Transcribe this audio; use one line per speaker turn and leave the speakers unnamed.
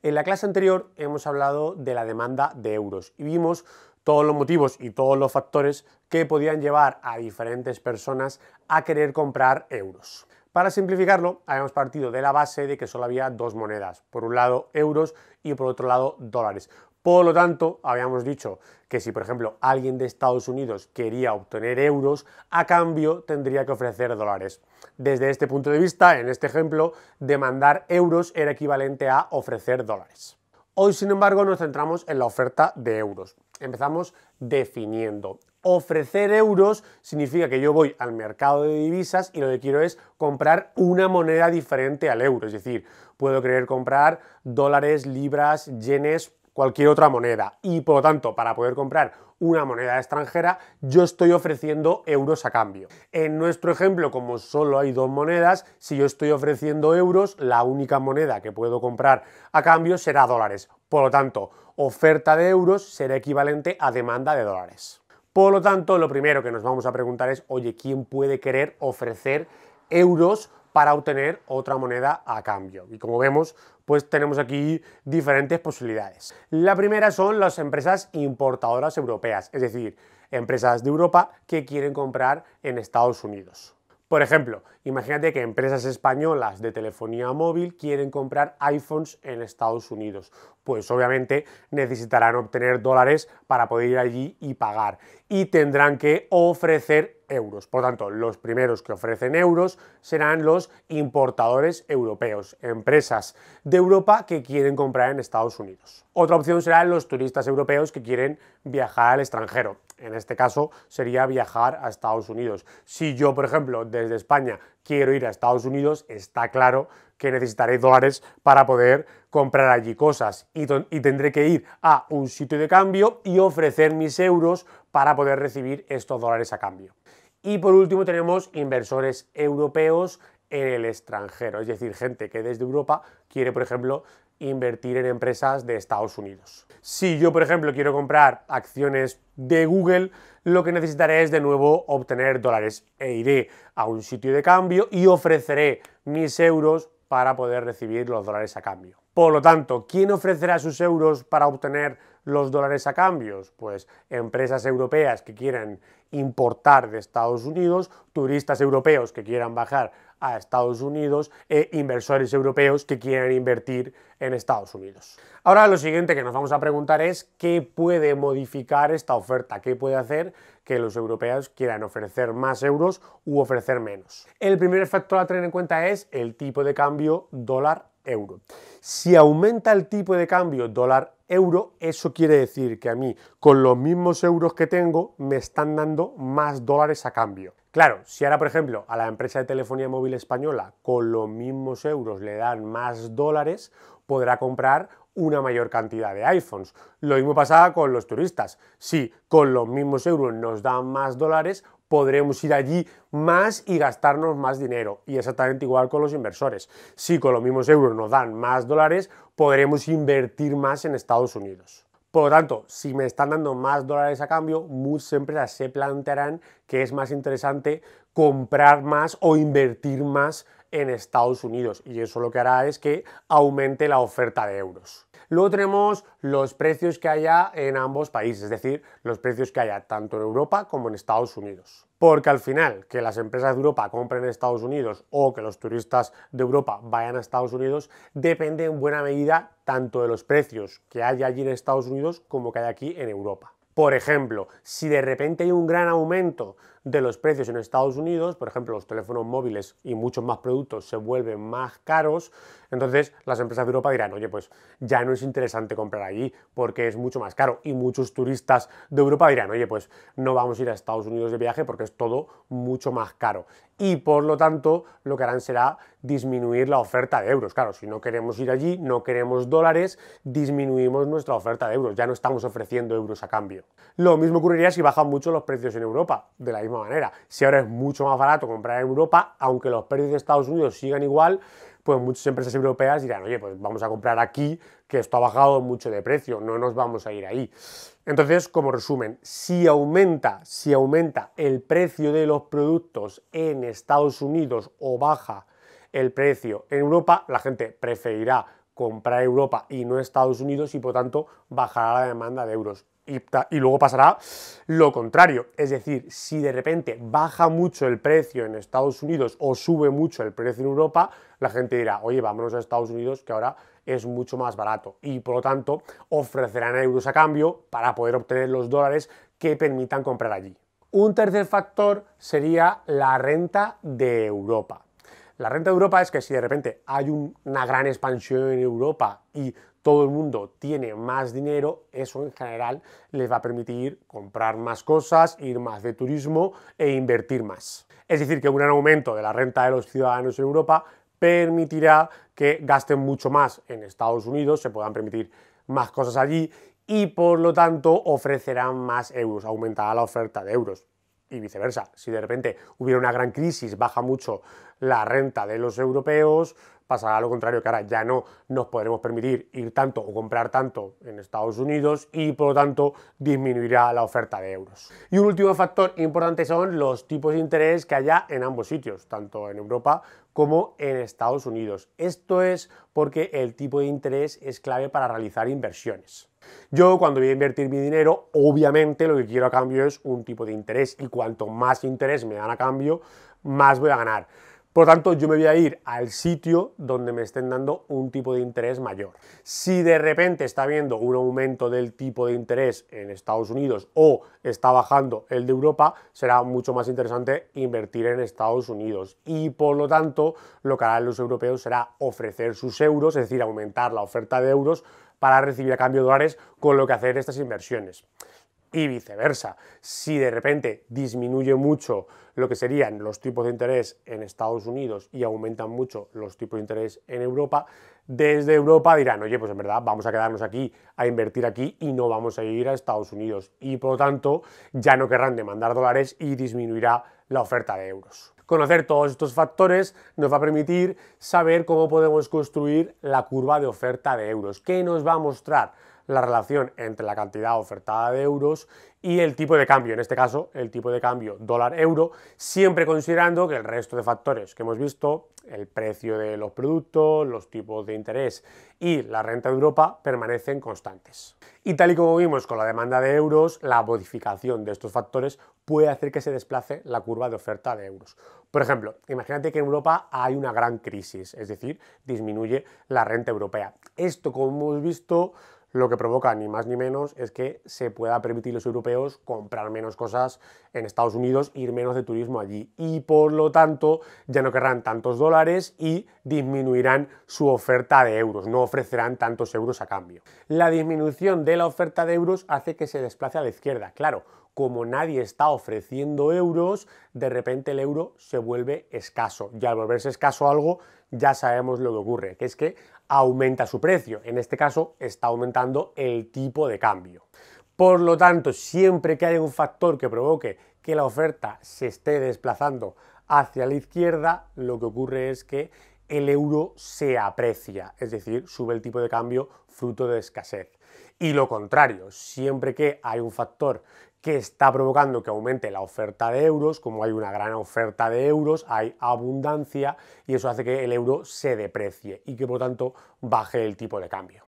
En la clase anterior hemos hablado de la demanda de euros y vimos todos los motivos y todos los factores que podían llevar a diferentes personas a querer comprar euros. Para simplificarlo, habíamos partido de la base de que solo había dos monedas, por un lado euros y por otro lado dólares. Por lo tanto, habíamos dicho que si, por ejemplo, alguien de Estados Unidos quería obtener euros, a cambio tendría que ofrecer dólares. Desde este punto de vista, en este ejemplo, demandar euros era equivalente a ofrecer dólares. Hoy, sin embargo, nos centramos en la oferta de euros. Empezamos definiendo. Ofrecer euros significa que yo voy al mercado de divisas y lo que quiero es comprar una moneda diferente al euro. Es decir, puedo querer comprar dólares, libras, yenes, cualquier otra moneda. Y por lo tanto, para poder comprar una moneda extranjera, yo estoy ofreciendo euros a cambio. En nuestro ejemplo, como solo hay dos monedas, si yo estoy ofreciendo euros, la única moneda que puedo comprar a cambio será dólares. Por lo tanto, oferta de euros será equivalente a demanda de dólares. Por lo tanto, lo primero que nos vamos a preguntar es, oye, ¿quién puede querer ofrecer euros para obtener otra moneda a cambio. Y como vemos, pues tenemos aquí diferentes posibilidades. La primera son las empresas importadoras europeas, es decir, empresas de Europa que quieren comprar en Estados Unidos. Por ejemplo, imagínate que empresas españolas de telefonía móvil quieren comprar iPhones en Estados Unidos pues obviamente necesitarán obtener dólares para poder ir allí y pagar. Y tendrán que ofrecer euros. Por tanto, los primeros que ofrecen euros serán los importadores europeos, empresas de Europa que quieren comprar en Estados Unidos. Otra opción serán los turistas europeos que quieren viajar al extranjero. En este caso sería viajar a Estados Unidos. Si yo, por ejemplo, desde España quiero ir a Estados Unidos, está claro que necesitaré dólares para poder comprar allí cosas y, y, tendré que ir a un sitio de cambio y ofrecer mis euros para poder recibir estos dólares a cambio. Y por último tenemos inversores europeos en el extranjero, es decir, gente que desde Europa quiere, por ejemplo, invertir en empresas de Estados Unidos. Si yo, por ejemplo, quiero comprar acciones de Google, lo que necesitaré es de nuevo obtener dólares e iré a un sitio de cambio y ofreceré mis euros para poder recibir los dólares a cambio. Por lo tanto, ¿quién ofrecerá sus euros para obtener los dólares a cambio? Pues empresas europeas que quieran importar de Estados Unidos, turistas europeos que quieran bajar a Estados Unidos e inversores europeos que quieren invertir en Estados Unidos. Ahora lo siguiente que nos vamos a preguntar es qué puede modificar esta oferta, qué puede hacer que los europeos quieran ofrecer más euros u ofrecer menos. El primer factor a tener en cuenta es el tipo de cambio dólar-euro. Si aumenta el tipo de cambio dólar euro, eso quiere decir que a mí con los mismos euros que tengo me están dando más dólares a cambio. Claro, si ahora por ejemplo a la empresa de telefonía móvil española con los mismos euros le dan más dólares, podrá comprar una mayor cantidad de iPhones. Lo mismo pasaba con los turistas. Si con los mismos euros nos dan más dólares, podremos ir allí más y gastarnos más dinero. Y exactamente igual con los inversores. Si con los mismos euros nos dan más dólares, podremos invertir más en Estados Unidos. Por lo tanto, si me están dando más dólares a cambio, muchas empresas se plantearán que es más interesante comprar más o invertir más en Estados Unidos y eso lo que hará es que aumente la oferta de euros. Luego tenemos los precios que haya en ambos países, es decir, los precios que haya tanto en Europa como en Estados Unidos. Porque al final, que las empresas de Europa compren en Estados Unidos o que los turistas de Europa vayan a Estados Unidos, depende en buena medida tanto de los precios que haya allí en Estados Unidos como que hay aquí en Europa. Por ejemplo, si de repente hay un gran aumento de los precios en Estados Unidos, por ejemplo, los teléfonos móviles y muchos más productos se vuelven más caros, entonces las empresas de Europa dirán, oye, pues ya no es interesante comprar allí porque es mucho más caro. Y muchos turistas de Europa dirán, oye, pues no vamos a ir a Estados Unidos de viaje porque es todo mucho más caro. Y por lo tanto, lo que harán será disminuir la oferta de euros. Claro, si no queremos ir allí, no queremos dólares, disminuimos nuestra oferta de euros. Ya no estamos ofreciendo euros a cambio. Lo mismo ocurriría si bajan mucho los precios en Europa de la manera. Si ahora es mucho más barato comprar en Europa, aunque los precios de Estados Unidos sigan igual, pues muchas empresas europeas dirán, oye, pues vamos a comprar aquí, que esto ha bajado mucho de precio, no nos vamos a ir ahí. Entonces, como resumen, si aumenta, si aumenta el precio de los productos en Estados Unidos o baja el precio en Europa, la gente preferirá comprar Europa y no Estados Unidos y por tanto bajará la demanda de euros. Y, y, luego pasará lo contrario. Es decir, si de repente baja mucho el precio en Estados Unidos o sube mucho el precio en Europa, la gente dirá, oye, vámonos a Estados Unidos que ahora es mucho más barato. Y por lo tanto, ofrecerán euros a cambio para poder obtener los dólares que permitan comprar allí. Un tercer factor sería la renta de Europa. La renta de Europa es que si de repente hay una gran expansión en Europa y todo el mundo tiene más dinero, eso en general les va a permitir comprar más cosas, ir más de turismo e invertir más. Es decir, que un gran aumento de la renta de los ciudadanos en Europa permitirá que gasten mucho más en Estados Unidos, se puedan permitir más cosas allí y por lo tanto ofrecerán más euros, aumentará la oferta de euros y viceversa. Si de repente hubiera una gran crisis, baja mucho la renta de los europeos, pasará lo contrario, que ahora ya no nos podremos permitir ir tanto o comprar tanto en Estados Unidos y por lo tanto disminuirá la oferta de euros. Y un último factor importante son los tipos de interés que haya en ambos sitios, tanto en Europa como en Estados Unidos. Esto es porque el tipo de interés es clave para realizar inversiones. Yo cuando voy a invertir mi dinero, obviamente lo que quiero a cambio es un tipo de interés y cuanto más interés me dan a cambio, más voy a ganar. Por lo tanto, yo me voy a ir al sitio donde me estén dando un tipo de interés mayor. Si de repente está habiendo un aumento del tipo de interés en Estados Unidos o está bajando el de Europa, será mucho más interesante invertir en Estados Unidos. Y por lo tanto, lo que harán los europeos será ofrecer sus euros, es decir, aumentar la oferta de euros para recibir a cambio de dólares, con lo que hacer estas inversiones y viceversa. Si de repente disminuye mucho lo que serían los tipos de interés en Estados Unidos y aumentan mucho los tipos de interés en Europa, desde Europa dirán, oye, pues en verdad vamos a quedarnos aquí, a invertir aquí y no vamos a ir a Estados Unidos. Y por lo tanto ya no querrán demandar dólares y disminuirá la oferta de euros. Conocer todos estos factores nos va a permitir saber cómo podemos construir la curva de oferta de euros. ¿Qué nos va a mostrar? la relación entre la cantidad ofertada de euros y el tipo de cambio, en este caso el tipo de cambio dólar-euro, siempre considerando que el resto de factores que hemos visto, el precio de los productos, los tipos de interés y la renta de Europa permanecen constantes. Y tal y como vimos con la demanda de euros, la modificación de estos factores puede hacer que se desplace la curva de oferta de euros. Por ejemplo, imagínate que en Europa hay una gran crisis, es decir, disminuye la renta europea. Esto, como hemos visto, lo que provoca ni más ni menos es que se pueda permitir a los europeos comprar menos cosas en Estados Unidos, ir menos de turismo allí y por lo tanto ya no querrán tantos dólares y disminuirán su oferta de euros, no ofrecerán tantos euros a cambio. La disminución de la oferta de euros hace que se desplace a la izquierda, claro, como nadie está ofreciendo euros, de repente el euro se vuelve escaso. Y al volverse escaso algo, ya sabemos lo que ocurre, que es que aumenta su precio. En este caso está aumentando el tipo de cambio. Por lo tanto, siempre que haya un factor que provoque que la oferta se esté desplazando hacia la izquierda, lo que ocurre es que el euro se aprecia, es decir, sube el tipo de cambio fruto de escasez. Y lo contrario, siempre que hay un factor que está provocando que aumente la oferta de euros, como hay una gran oferta de euros, hay abundancia y eso hace que el euro se deprecie y que por lo tanto baje el tipo de cambio.